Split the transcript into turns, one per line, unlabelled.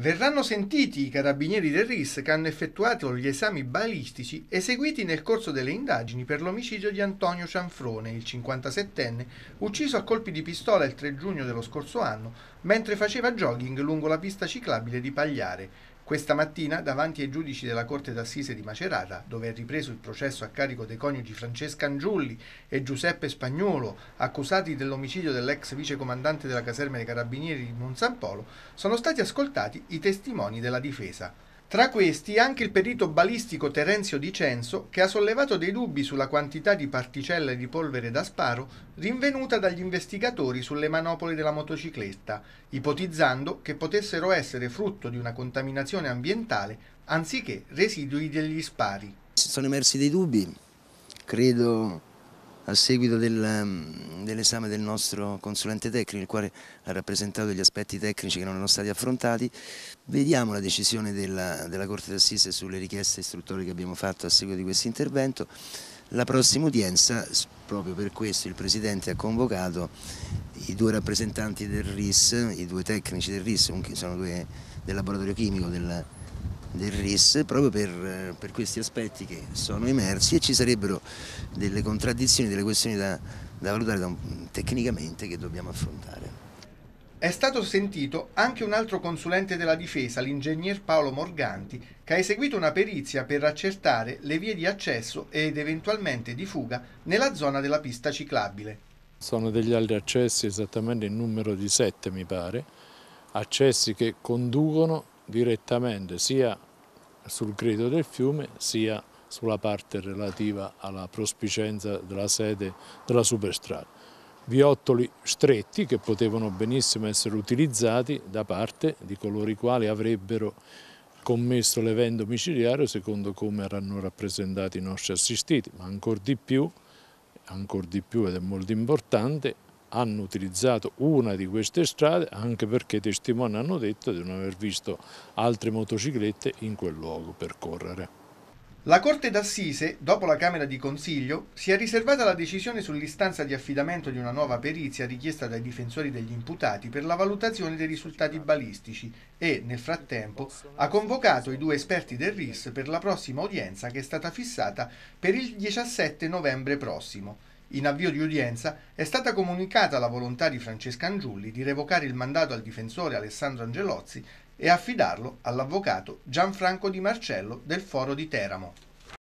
Verranno sentiti i carabinieri del RIS che hanno effettuato gli esami balistici eseguiti nel corso delle indagini per l'omicidio di Antonio Cianfrone, il 57enne, ucciso a colpi di pistola il 3 giugno dello scorso anno mentre faceva jogging lungo la pista ciclabile di Pagliare, questa mattina, davanti ai giudici della Corte d'Assise di Macerata, dove è ripreso il processo a carico dei coniugi Francesca Angiulli e Giuseppe Spagnolo, accusati dell'omicidio dell'ex vicecomandante della caserma dei Carabinieri di Monsampolo, sono stati ascoltati i testimoni della difesa. Tra questi anche il perito balistico Terenzio Dicenzo, che ha sollevato dei dubbi sulla quantità di particelle di polvere da sparo rinvenuta dagli investigatori sulle manopole della motocicletta, ipotizzando che potessero essere frutto di una contaminazione ambientale anziché residui degli spari. Si
sono emersi dei dubbi, credo a seguito del, mm, dell'esame del nostro consulente tecnico, il quale ha rappresentato gli aspetti tecnici che non erano stati affrontati. Vediamo la decisione della, della Corte d'Assise sulle richieste istruttorie che abbiamo fatto a seguito di questo intervento. La prossima udienza, proprio per questo il Presidente ha convocato i due rappresentanti del RIS, i due tecnici del RIS, sono due del laboratorio chimico del, RIS, del RIS proprio per, per, questi aspetti che sono emersi e ci sarebbero delle contraddizioni, delle questioni da, da valutare da un, tecnicamente che dobbiamo affrontare.
È stato sentito anche un altro consulente della difesa, l'ingegner Paolo Morganti, che ha eseguito una perizia per accertare le vie di accesso ed eventualmente di fuga nella zona della pista ciclabile.
Sono degli altri accessi esattamente il numero di sette mi pare, accessi che conducono direttamente sia sul credo del fiume sia sulla parte relativa alla prospicenza della sede della superstrada. Viottoli stretti che potevano benissimo essere utilizzati da parte di coloro i quali avrebbero commesso l'evento micidiario secondo come erano rappresentati i nostri assistiti, ma ancora di più, ancora di più ed è molto importante, hanno utilizzato una di queste strade anche perché i testimoni hanno detto di non aver visto altre motociclette in quel luogo percorrere.
La Corte d'Assise, dopo la Camera di Consiglio, si è riservata la decisione sull'istanza di affidamento di una nuova perizia richiesta dai difensori degli imputati per la valutazione dei risultati balistici e, nel frattempo, ha convocato i due esperti del RIS per la prossima udienza che è stata fissata per il 17 novembre prossimo. In avvio di udienza è stata comunicata la volontà di Francesca Angiulli di revocare il mandato al difensore Alessandro Angelozzi e affidarlo all'avvocato Gianfranco Di Marcello del Foro di Teramo.